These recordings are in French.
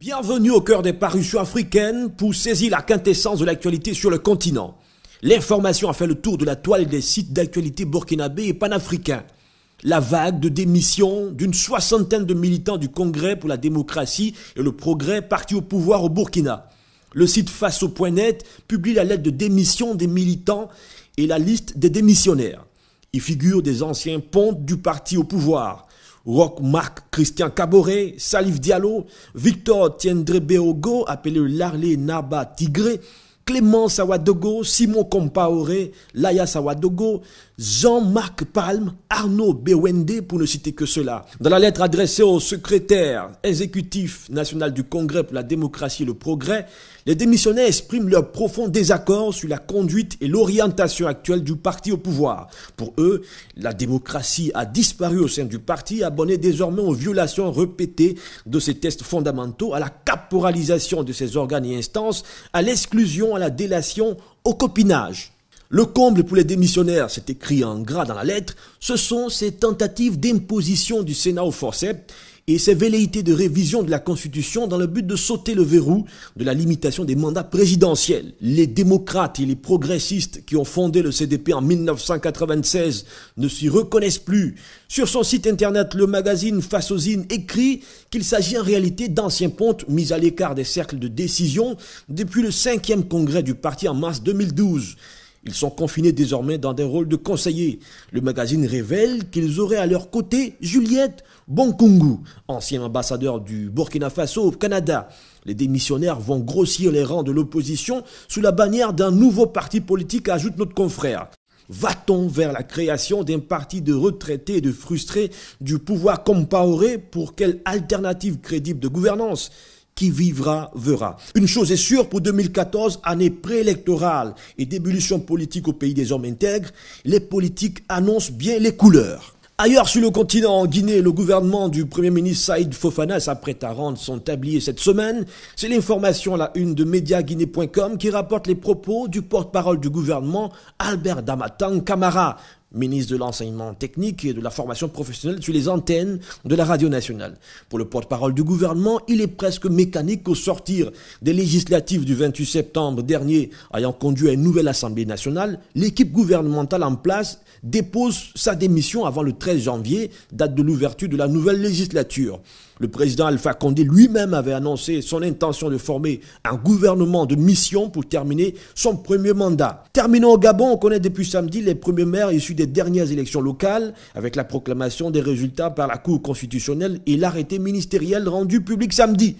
Bienvenue au cœur des parutions africaines pour saisir la quintessence de l'actualité sur le continent. L'information a fait le tour de la toile des sites d'actualité burkinabé et panafricains. La vague de démission d'une soixantaine de militants du Congrès pour la démocratie et le progrès parti au pouvoir au Burkina. Le site faceau.net publie la lettre de démission des militants et la liste des démissionnaires. Il figure des anciens pontes du parti au pouvoir Rock Marc Christian Caboret, Salif Diallo, Victor Beogo, appelé Larlé Naba Tigré, Clément Sawadogo, Simon Compaoré, Laya Sawadogo, Jean-Marc Palme, Arnaud Bewende, pour ne citer que cela. Dans la lettre adressée au secrétaire exécutif national du Congrès pour la démocratie et le progrès, les démissionnaires expriment leur profond désaccord sur la conduite et l'orientation actuelle du parti au pouvoir. Pour eux, la démocratie a disparu au sein du parti, abonné désormais aux violations répétées de ses tests fondamentaux, à la caporalisation de ses organes et instances, à l'exclusion la délation au copinage. Le comble pour les démissionnaires, c'est écrit en gras dans la lettre, ce sont ces tentatives d'imposition du Sénat au forceps et ces velléités de révision de la Constitution dans le but de sauter le verrou de la limitation des mandats présidentiels. Les démocrates et les progressistes qui ont fondé le CDP en 1996 ne s'y reconnaissent plus. Sur son site internet, le magazine Fasosine écrit qu'il s'agit en réalité d'anciens pontes mis à l'écart des cercles de décision depuis le 5e congrès du parti en mars 2012. Ils sont confinés désormais dans des rôles de conseillers. Le magazine révèle qu'ils auraient à leur côté Juliette Bonkungu, ancien ambassadeur du Burkina Faso au Canada. Les démissionnaires vont grossir les rangs de l'opposition sous la bannière d'un nouveau parti politique, ajoute notre confrère. Va-t-on vers la création d'un parti de retraités et de frustrés du pouvoir compaoré pour quelle alternative crédible de gouvernance qui vivra verra. Une chose est sûre, pour 2014, année préélectorale et d'ébullition politique au pays des hommes intègres, les politiques annoncent bien les couleurs. Ailleurs sur le continent, en Guinée, le gouvernement du Premier ministre Saïd Fofana s'apprête à rendre son tablier cette semaine. C'est l'information la une de médiaguinée.com qui rapporte les propos du porte-parole du gouvernement Albert Damatang Kamara, ministre de l'enseignement technique et de la formation professionnelle sur les antennes de la radio nationale. Pour le porte-parole du gouvernement, il est presque mécanique qu'au sortir des législatives du 28 septembre dernier, ayant conduit à une nouvelle Assemblée nationale, l'équipe gouvernementale en place dépose sa démission avant le 13 janvier, date de l'ouverture de la nouvelle législature. Le président Alpha Condé lui-même avait annoncé son intention de former un gouvernement de mission pour terminer son premier mandat. Terminant au Gabon, on connaît depuis samedi les premiers maires issus des dernières élections locales, avec la proclamation des résultats par la Cour constitutionnelle et l'arrêté ministériel rendu public samedi.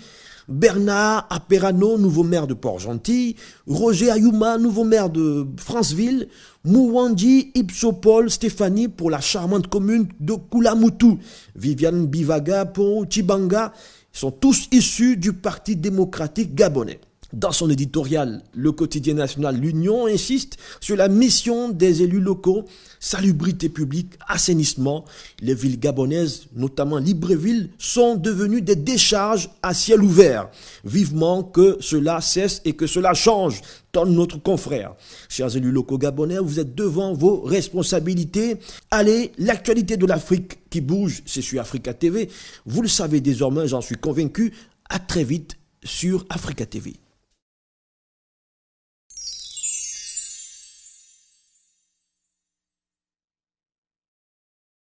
Bernard Aperano, nouveau maire de Port-Gentil, Roger Ayuma, nouveau maire de Franceville, Mouwandi Ipsopol Stéphanie pour la charmante commune de Koulamoutou, Viviane Bivaga pour Chibanga, sont tous issus du Parti démocratique gabonais. Dans son éditorial, le quotidien national L'Union insiste sur la mission des élus locaux, salubrité publique, assainissement. Les villes gabonaises, notamment Libreville, sont devenues des décharges à ciel ouvert. Vivement que cela cesse et que cela change, Tant notre confrère. Chers élus locaux gabonais, vous êtes devant vos responsabilités. Allez, l'actualité de l'Afrique qui bouge, c'est sur Africa TV. Vous le savez désormais, j'en suis convaincu. À très vite sur Africa TV.